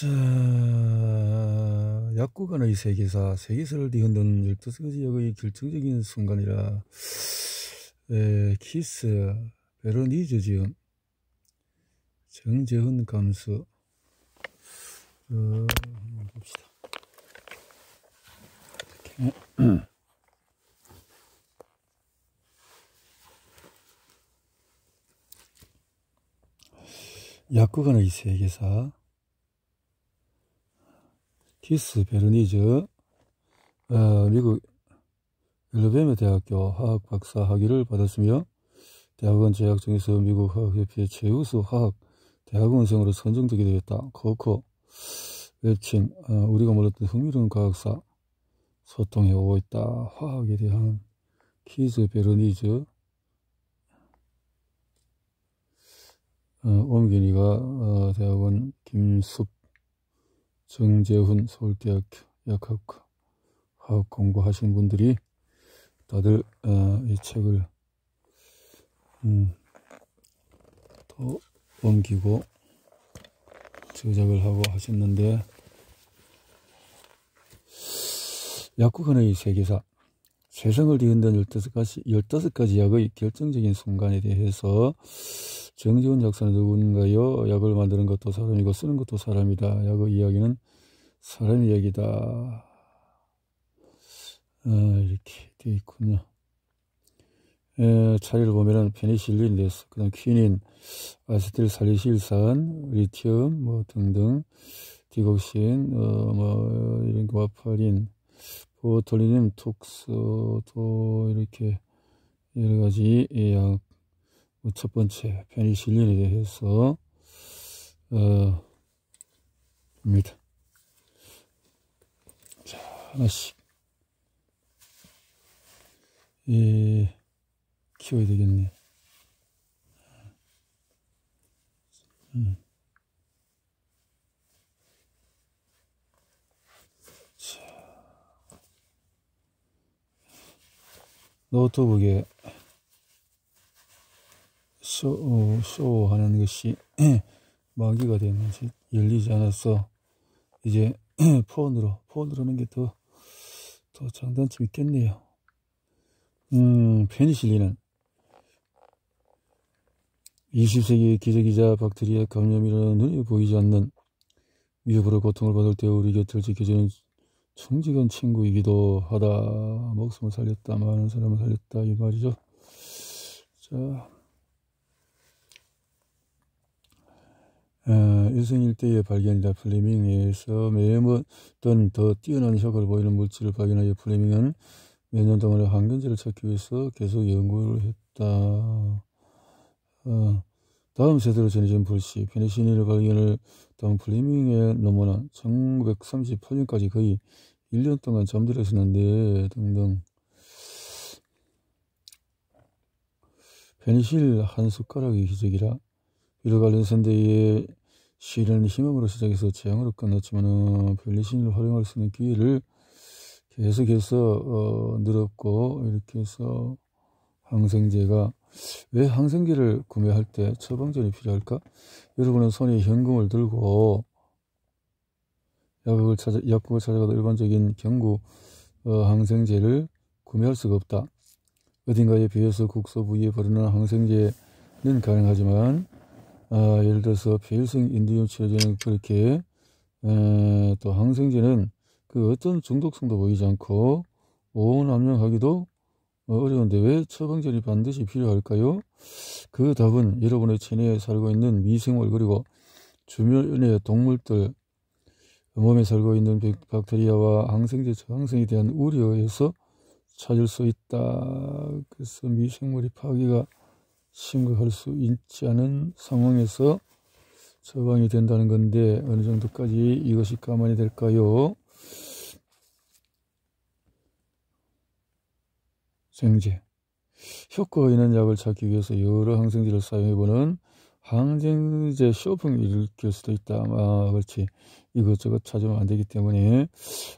자, 약국안의 세계사, 세계사를 뒤흔드는 12가지 의 결정적인 순간이라, 에, 키스, 베로니즈 지음, 정재훈 감수, 어, 한번 봅시다. 약국안의 세계사, 키스 베르니즈 어, 미국 엘로베마 대학교 화학 박사 학위를 받았으며 대학원 재학 중에서 미국 화학협회 최우수 화학 대학원생으로 선정되게 되었다. 코코 웹친 어, 우리가 몰랐던 흥미로운 과학사 소통해 오고 있다. 화학에 대한 키즈 베르니즈 어, 옮긴이가 어, 대학원 김숙 정재훈 서울대학교 약학과 화학 공부하신 분들이 다들 어, 이 책을 음, 또 옮기고 제작을 하고 하셨는데 약국은의 하 세계사 세상을 뒤흔든 15가지, 15가지 약의 결정적인 순간에 대해서 정지훈 작사는 누군가요? 약을 만드는 것도 사람이고 쓰는 것도 사람이다. 약의 이야기는 사람 이야기다. 아, 이렇게 되어 있군요. 에, 예, 차례를 보면 페니실린, 레스, 그 다음 퀴닌, 아세틸 살리실산, 리튬, 뭐 등등, 디곡신, 어, 뭐, 이런 거, 와파린, 보톨리늄, 톡스, 또 이렇게 여러 가지 약뭐 첫 번째 편의 실린에 대해서 어, 봅니다. 자, 하나씩 예, 키워야 되겠네. 음. 노트북에 쇼, 쇼하는 것이 마귀가 되는지 열리지 않아서 이제 폰으로, 폰으로 하는 게 더, 더 장단점이 있겠네요. 음, 페니실린은 20세기의 기저귀자 박테리아 감염이라는 눈에 보이지 않는 위협으로 고통을 받을 때 우리 곁을 지켜주는 청직한 친구이기도 하다. 목숨을 살렸다. 많은 사람을 살렸다. 이 말이죠. 자. 어, 인생일 대에 발견이다. 플레밍에서 매번 더 뛰어난 효과를 보이는 물질을 발견하여 플레밍은 몇 년 동안의 항균제를 찾기 위해서 계속 연구를 했다. 어, 다음 세대로 전해진 불씨, 페니시닌의 발견을 다음 플레밍의 논문은 1938년까지 거의 1년 동안 잠들어 있었는데 등등. 페니실 한 숟가락의 기적이라 이로 관련선대의 시를 희망으로 시작해서 재앙으로 끝났지만은 별리신을 활용할 수 있는 기회를 계속해서 어, 늘었고 이렇게 해서 항생제가 왜 항생제를 구매할 때 처방전이 필요할까? 여러분은 손에 현금을 들고 약국을 찾아 약국을 찾아가도 일반적인 경구 어, 항생제를 구매할 수가 없다. 어딘가에 비해서 국소 부위에 바르는 항생제는 가능하지만 아, 예를 들어서 배율성 인디움 치료제는 그렇게 에, 또 항생제는 그 어떤 중독성도 보이지 않고 오온 함량하기도 어, 어려운데 왜 처방전이 반드시 필요할까요? 그 답은 여러분의 체내에 살고 있는 미생물 그리고 주변의 동물들 몸에 살고 있는 박테리아와 항생제 저항성에 대한 우려에서 찾을 수 있다. 그래서 미생물이 파괴가 심각할 수 있지 않은 상황에서 처방이 된다는 건데 어느 정도까지 이것이 가만히 될까요? 생제 효과가 있는 약을 찾기 위해서 여러 항생제를 사용해보는 항생제 쇼핑을 일으킬 수도 있다. 아, 그렇지. 이것저것 찾으면 안 되기 때문에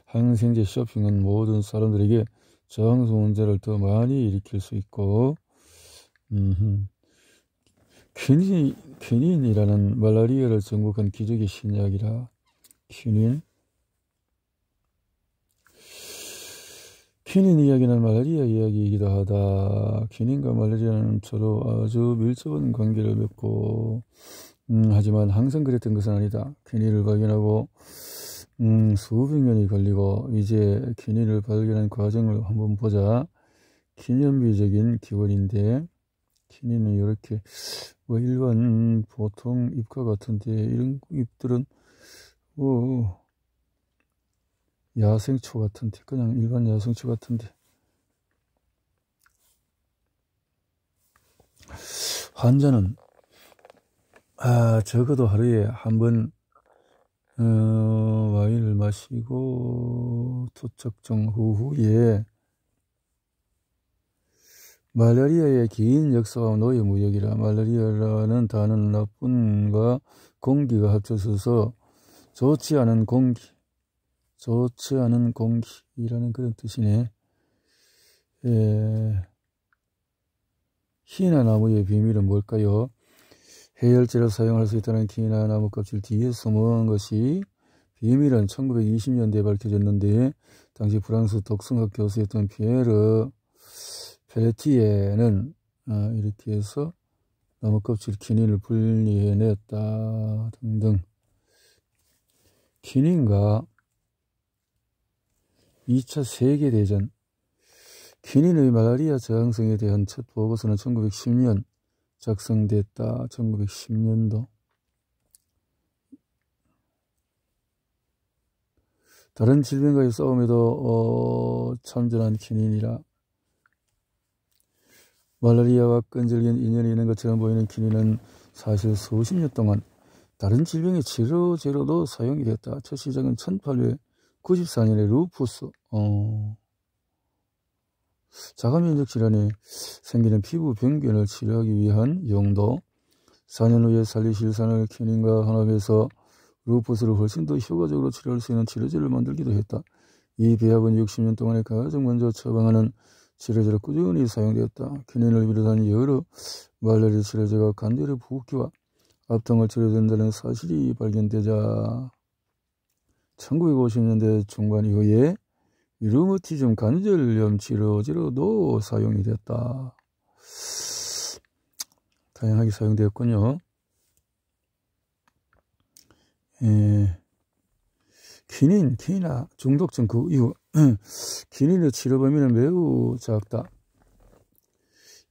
항생제 쇼핑은 모든 사람들에게 저항성 문제를 더 많이 일으킬 수 있고 퀸흠 큐닌, 이라는 말라리아를 전국한 기적의 신약이라 퀸닌 큐닌 이야기는 말라리아 이야기이기도 하다. 큐닌과 말라리아는 서로 아주 밀접한 관계를 맺고 음, 하지만 항상 그랬던 것은 아니다. 큐닌을 발견하고 음, 수백 년이 걸리고 이제 균인을 발견한 과정을 한번 보자. 기념비적인 기원인데 티니는 이렇게 뭐 일반 보통 잎과 같은데 이런 잎들은 뭐 야생초 같은데 그냥 일반 야생초 같은데 환자는 아 적어도 하루에 한 번 어, 와인을 마시고 도착정 후후에 말라리아의 긴 역사와 노예 무역이라 말라리아라는 단어는 나쁜과 공기가 합쳐져서 좋지 않은 공기, 좋지 않은 공기라는 그런 뜻이네. 예. 희나나무의 비밀은 뭘까요? 해열제를 사용할 수 있다는 희나나무 껍질 뒤에 숨은 것이 비밀은 1920년대에 밝혀졌는데 당시 프랑스 독성학 교수였던 피에르 페레티에는 아, 어, 이렇게해서 나무 껍질 기닌을 분리해냈다 등등 기인과 2차 세계대전 기닌의 말라리아 저항성에 대한 첫 보고서는 1910년 작성됐다. 1910년도 다른 질병과의 싸움에도 어, 참전한 기닌이라 말라리아와 끈질긴 인연이 있는 것처럼 보이는 기니는 사실 수십 년 동안 다른 질병의 치료 제로도 사용이 됐다. 첫 시작은 1894년에 루푸스, 어, 자가면역 질환이 생기는 피부 병균을 치료하기 위한 용도, 4년 후에 살리실산을 키닝과 혼합해서 루푸스를 훨씬 더 효과적으로 치료할 수 있는 치료제를 만들기도 했다. 이 배합은 60년 동안에 가장 먼저 처방하는 치료제로 꾸준히 사용되었다. 균인을 비롯한 여러 말레리아 치료제가 간절히 부기와 국 압통을 치료된다는 사실이 발견되자 1950년대 중반 이후에 류머티즘 관절염 치료제로도 사용이 됐다. 다양하게 사용되었군요. 예, 퀴닌, 케이나 중독증 그 이후 기린의 치료 범위는 매우 작다.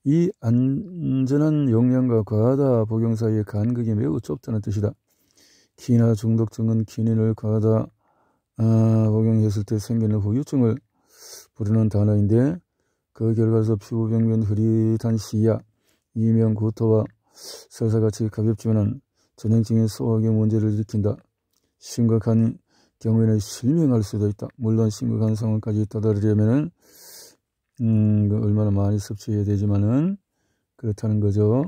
이 안전한 용량과 과하다 복용 사이의 간극이 매우 좁다는 뜻이다. 기나 중독증은 기린을 과하다 아, 복용했을 때 생기는 후유증을 부르는 단어인데 그 결과에서 피부병면 흐릿한 시야, 이명 구토와 설사같이 가볍지만은 전형증의 소화기 문제를 일으킨다. 심각한 경우에는 실명할 수도 있다. 물론 심각한 상황까지 떠다르려면은 음, 그 얼마나 많이 섭취해야 되지만은 그렇다는 거죠.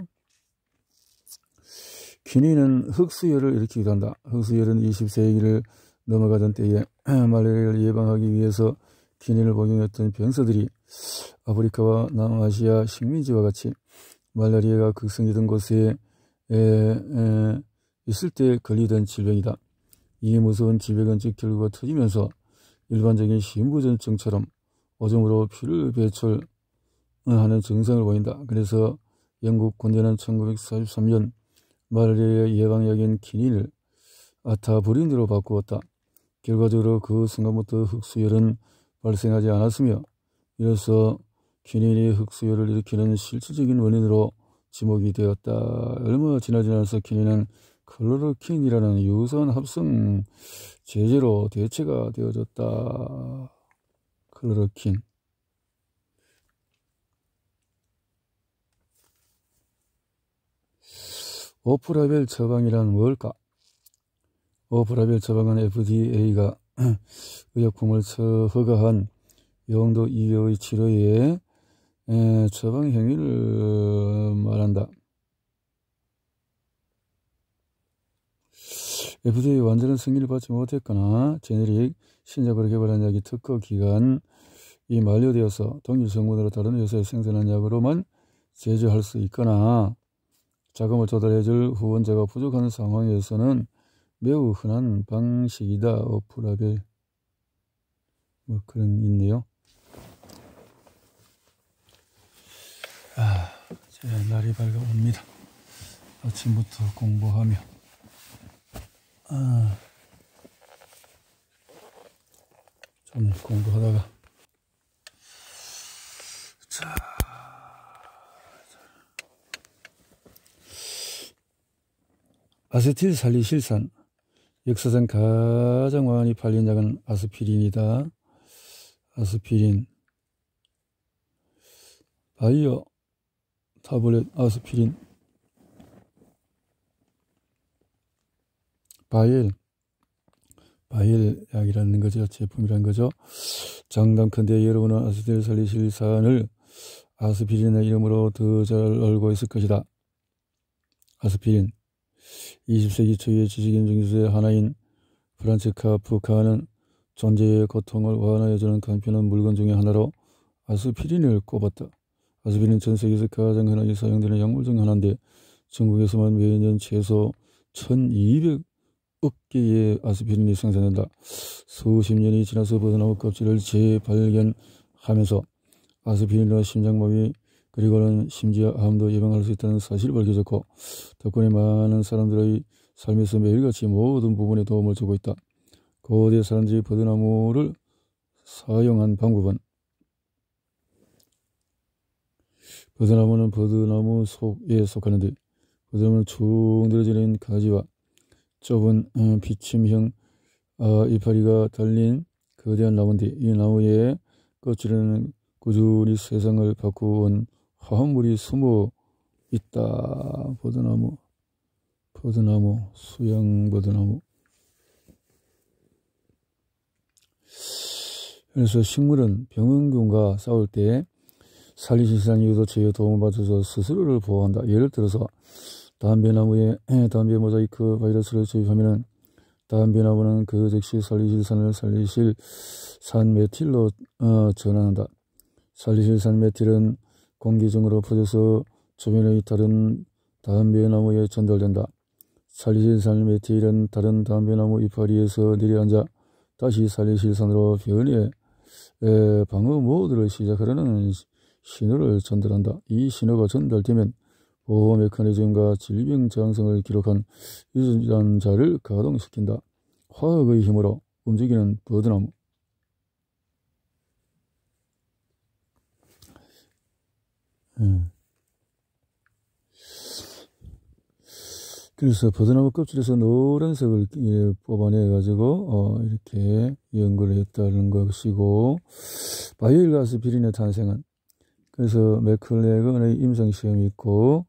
귀니는 흑수혈을 일으키기도 한다. 흑수혈은 20세기를 넘어가던 때에 말레리아를 예방하기 위해서 귀니를 복용했던 병사들이 아프리카와 남아시아 식민지와 같이 말라리아가 극성이던 곳에 에, 에, 있을 때 걸리던 질병이다. 이 무서운 지배건축 결과가 터지면서 일반적인 심부전증처럼 오줌으로 피를 배출하는 증상을 보인다. 그래서 영국 군대는 1943년 말리의 예방약인 기닐 아타브린드로 바꾸었다. 결과적으로 그 순간부터 흑수혈은 발생하지 않았으며 이로써 기닐이 흑수혈을 일으키는 실질적인 원인으로 지목이 되었다. 얼마 지나지 않아서 기닐은 클로르킨이라는 유선 합성 제재로 대체가 되어졌다. 클로르킨. 오프라벨 처방이란 뭘까? 오프라벨 처방은 FDA가 의약품을 허가한 영도 이외의 치료에 처방 행위를 말한다. f j a 완전한 승리를 받지 못했거나 제네릭 신약으로 개발한 약이 특허 기간이 만료되어서 동일 성분으로 다른 회사에 생산한 약으로만 제조할 수 있거나 자금을 조달해줄 후원자가 부족한 상황에서는 매우 흔한 방식이다. 어프라벨 뭐 그런 있네요. 아, 제 날이 밝아옵니다. 아침부터 공부하며. 아, 좀 공부하다가 자 아세틸 살리실산 역사상 가장 많이 팔린 약은 아스피린이다. 아스피린 바이오 타블렛 아스피린 바일, 바일 약이라는 거죠. 제품이라는 거죠. 장담컨대 여러분은 아스들 살리실 사안을 아스피린의 이름으로 더 잘 알고 있을 것이다. 아스피린. 20세기 초의 지식인 중에서의 하나인 프란체카 푸카는 존재의 고통을 완화해주는 간편한 물건 중의 하나로 아스피린을 꼽았다. 아스피린은 전 세계에서 가장 흔하게 사용되는 약물 중 하나인데 중국에서만 매년 최소 1200 어깨의 아스피린이 생산된다. 수십 년이 지나서 벗어나온 껍질을 재발견하면서 아스피린과 심장마비 그리고는 심지어 암도 예방할 수 있다는 사실을 밝혀졌고 덕분에 많은 사람들의 삶에서 매일같이 모든 부분에 도움을 주고 있다. 고대 사람들이 버드나무를 사용한 방법은 버드나무는 버드나무 속에 속하는데 버드나무는 쭉 늘어지는 가지와 좁은 어, 비침형 어, 이파리가 달린 거대한 나무인데 이 나무의 껍질에는 꾸준히 세상을 바꾸온 화합물이 숨어 있다. 버드나무, 버드나무, 수양 버드나무. 그래서 식물은 병원균과 싸울 때 살리신실한 이유도 제의 도움을 받아서 스스로를 보호한다. 예를 들어서 담배나무에 예, 담배 모자이크 바이러스를 주입하면 담배나무는 그 즉시 살리실 산을 살리실 산 메틸로 어, 전환한다. 살리실 산 메틸은 공기 중으로 퍼져서 주변의 다른 담배나무에 전달된다. 살리실 산 메틸은 다른 담배나무 이파리에서 내려앉아 다시 살리실 산으로 변해 방어 모드를 시작하려는 신호를 전달한다. 이 신호가 전달되면 보호 메커니즘과 질병 장성을 기록한 유전자를 가동시킨다. 화학의 힘으로 움직이는 버드나무. 예. 그래서 버드나무 껍질에서 노란색을 예, 뽑아내가지고 어, 이렇게 연구를 했다는 것이고 바이오가스 비린의 탄생은 그래서 맥클레건의 임상시험이 있고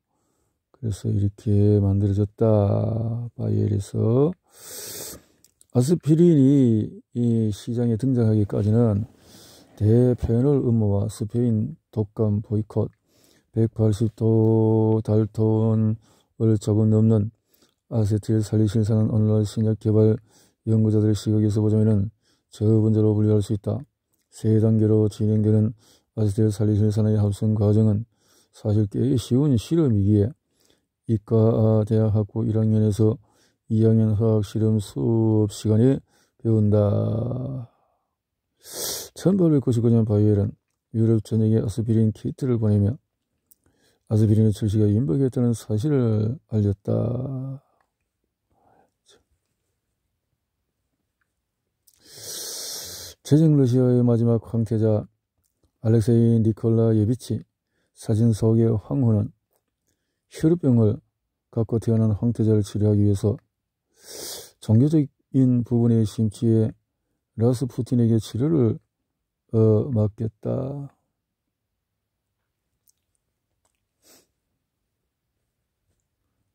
그래서 이렇게 만들어졌다. 바이엘에서 아스피린이 이 시장에 등장하기까지는 대편을 음모와 스페인 독감 보이콧 180도 달톤을 조금 넘는 아세틸 살리신사는 오늘날 신약 개발 연구자들의 시각에서 보자면 저분제로 분류할 수 있다. 세 단계로 진행되는 아세틸 살리신사의 합성 과정은 사실 꽤 쉬운 실험이기에 이과 대학하고 1학년에서 2학년 화학 실험 수업 시간에 배운다. 1899년 바이엘은 유럽 전역에 아스피린 키트를 보내며 아스피린의 출시가 임박했다는 사실을 알렸다. 최정 러시아의 마지막 황태자 알렉세이 니콜라 예비치 사진 속의 황후는 혈우병을 갖고 태어난 황태자를 치료하기 위해서 종교적인 부분의 심취에 라스푸틴에게 치료를 어, 맡겼다.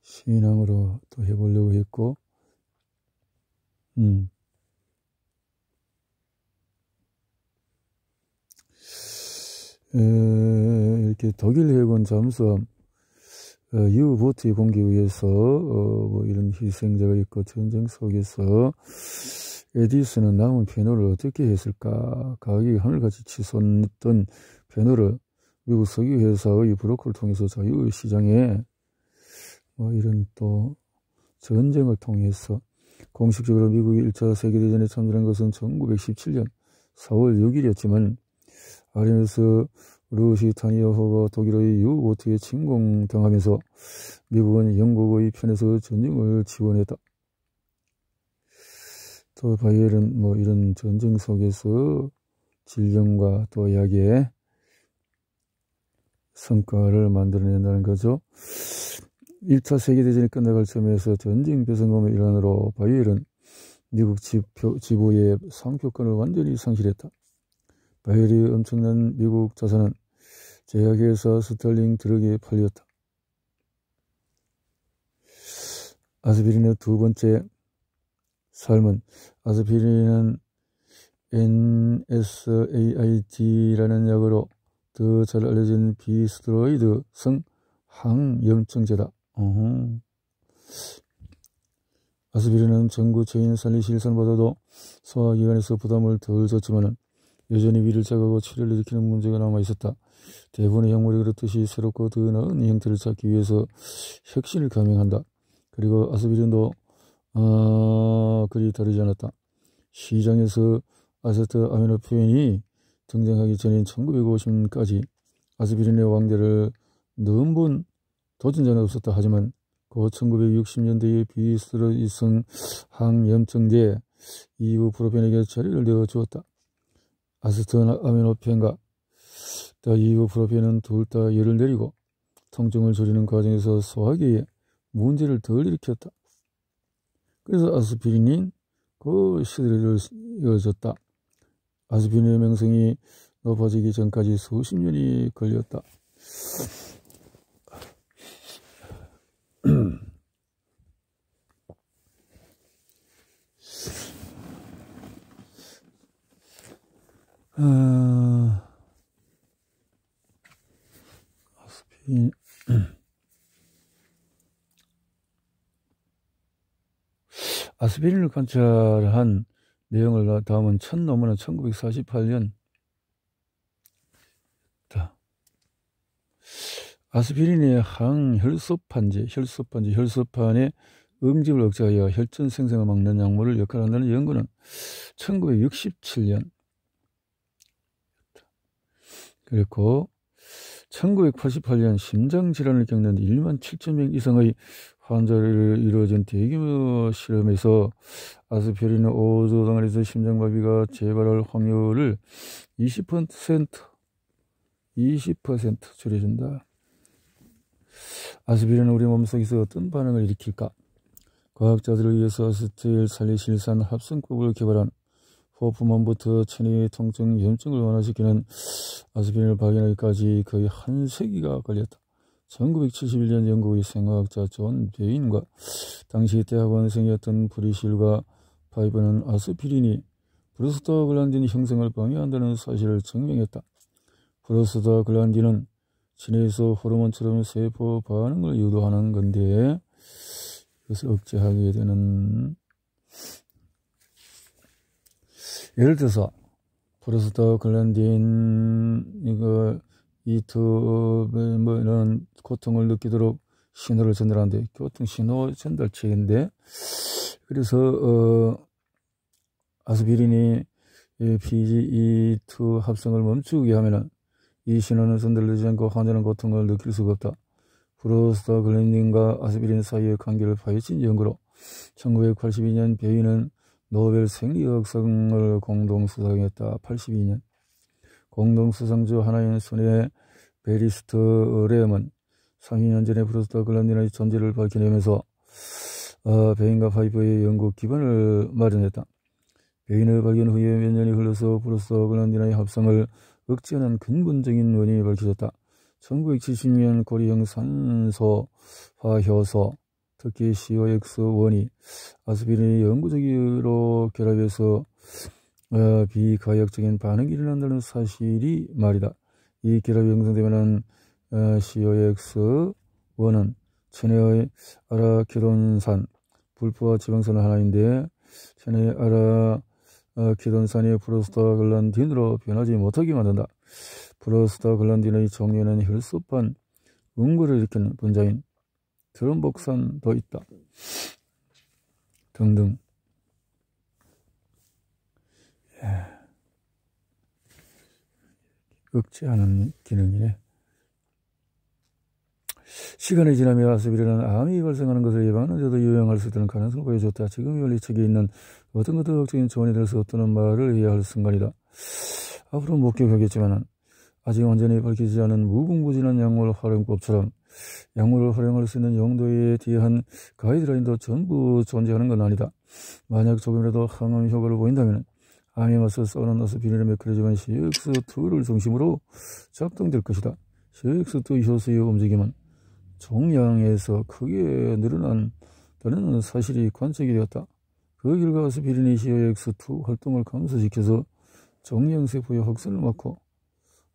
신앙으로 또 해보려고 했고, 음. 에, 이렇게 독일 해군 잠수함 어, 유보트의 공격에 의해서 어, 뭐 이런 희생자가 있고 전쟁 속에서 에디슨은 남은 페호를 어떻게 했을까? 가격이 하늘같이 치솟던 페호를 미국 석유회사의 브로커를 통해서 자유시장에 뭐 이런 또 전쟁을 통해서 공식적으로 미국이 1차 세계대전에 참전한 것은 1917년 4월 6일이었지만 아림에서 루시타이 여호가 독일의 유오트에 침공당하면서 미국은 영국의 편에서 전쟁을 지원했다. 또 바이엘은 뭐 이런 전쟁 속에서 질병과 또 약의 성과를 만들어낸다는 거죠. 1차 세계대전이 끝나갈 점에서 전쟁 배상금의 일환으로 바이엘은 미국 지표, 지부의 상표권을 완전히 상실했다. 바이엘이 엄청난 미국 자산은 제약회사 스털링 드럭에 팔렸다. 아스피린의 두 번째 삶은 아스피린은 NSAID라는 약으로 더 잘 알려진 비스트로이드성 항염증제다. 어흥. 아스피린은 전구체인 살리실산보다도 소화기관에서 부담을 덜 줬지만 여전히 위를 자극하고 치료를 일으키는 문제가 남아 있었다. 대부분의 약물이 그렇듯이 새롭고 더 나은 형태를 찾기 위해서 혁신을 감행한다. 그리고 아스비린도 아, 어, 그리 다르지 않았다. 시장에서 아세트 아미노표현이 등장하기 전인 1950년까지 아스비린의왕대를넘분 도전자는 없었다. 하지만 그1 9 6 0년대에 비스러이성 항염증제 이후 프로펜에게 자리를 내어 주었다. 아세트 아미노펜과 다 이후 프로피는 둘다 열을 내리고 통증을 줄이는 과정에서 소화기에 문제를 덜 일으켰다. 그래서 아스피린이 그 시대를 이어졌다. 아스피린의 명성이 높아지기 전까지 수십 년이 걸렸다. 아... 음. 아스피린을 관찰한 내용을 다음은 첫 논문은 1948년 아스피린의 항혈소판제, 혈소판제, 혈소판의 응집을 억제하여 혈전 생성을 막는 약물을 역할한다는 연구는 1967년 그리고 1988년 심장질환을 겪는 1만 7천 명 이상의 환자를 이루어진 대규모 실험에서 아스피린 5조당을 해서 심장마비가 재발할 확률을 20% 20% 줄여준다. 아스피린은 우리 몸속에서 어떤 반응을 일으킬까? 과학자들을 위해서 아스틸 살리실산 합성법을 개발한 호프만부터 체내 통증, 염증을 완화시키는 아스피린을 발견하기까지 거의 한 세기가 걸렸다. 1971년 영국의 생화학자 존 베인과 당시 대학원생이었던 브리실과 파이브는 아스피린이 브루스터글란딘 형성을 방해한다는 사실을 증명했다. 브루스터글란딘은 체내에서 호르몬처럼 세포 반응을 유도하는 건데 그것을 억제하게 되는 예를 들어서 프로스터 글랜딘 이거 이투브 뭐 이런 고통을 느끼도록 신호를 전달하는데 교통 신호 전달체인데 그래서 어 아스피린이 PGE2 합성을 멈추게 하면은 이 신호는 전달되지 않고 환자는 고통을 느낄 수가 없다. 프로스타글랜딘과 아스피린 사이의 관계를 파헤친 연구로 1982년 베이는 노벨 생리학상을 공동 수상했다. 82년 공동 수상주 하나인 손에 베리스트 레먼 30년 전에 프로스타 글란디나의 존재를 밝혀내면서 어, 베인과 파이브의 연구 기반을 마련했다. 베인을 발견 후에 몇 년이 흘러서 프로스타 글란디나의 합성을 억제하는 근본적인 원인이 밝혀졌다. 1970년 고리형 산소 화효소 특히 COX1이 아스피린이 영구적으로 결합해서 어, 비가역적인 반응이 일어난다는 사실이 말이다. 이 결합이 형성되면은 어, COX1은 체내의 아라키돈산 불포화 지방산 을 하나인데 체내의 아라키돈산이 어, 프로스타글란딘으로 변하지 못하게 만든다. 프로스타글란딘의 정리는 혈소판 응고를 일으키는 분자인 드럼 복선도 있다. 등등. 예. 억제하는 기능이네. 시간이 지나면 와서 비어는 암이 발생하는 것을 예방하는 데도 유용할 수 있다는 가능성을 보여줬다. 지금 원리책에 있는 어떤 것도 적인 조언이 될 수 없다는 말을 이해할 순간이다. 앞으로 목격하겠지만 아직 완전히 밝히지 않은 무궁무진한 약물 활용법처럼 약물을 활용할 수 있는 용도에 대한 가이드라인도 전부 존재하는 건 아니다. 만약 조금이라도 항암 효과를 보인다면 아미마스, 써나나스, 비닐의 크레지만 CX2를 중심으로 작동될 것이다. CX2 효소의 움직임은 종양에서 크게 늘어난 다는 사실이 관측이 되었다. 그 결과 아스피린이 COX2 활동을 감소시켜서 정량세포의 확산을 막고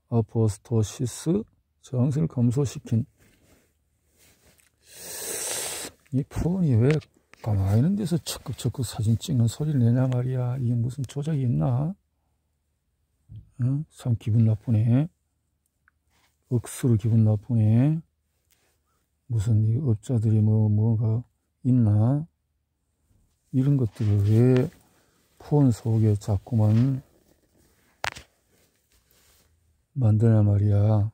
아포스토시스 저항성을 감소시킨 이 폰이 왜 가만히 있는 데서 적극적극 사진 찍는 소리를 내냐 말이야. 이게 무슨 조작이 있나? 응? 참 기분 나쁘네. 억수로 기분 나쁘네. 무슨 이 업자들이 뭐, 뭔가 있나? 이런 것들을 왜 폰 속에 자꾸만 만드냐 말이야.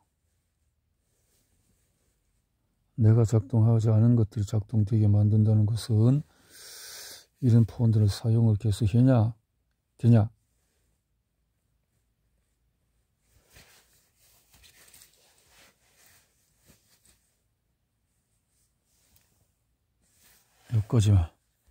내가 작동하지 않은 것들이 작동되게 만든다는 것은 이런 폰들을 사용을 계속해냐 되냐 여기까지만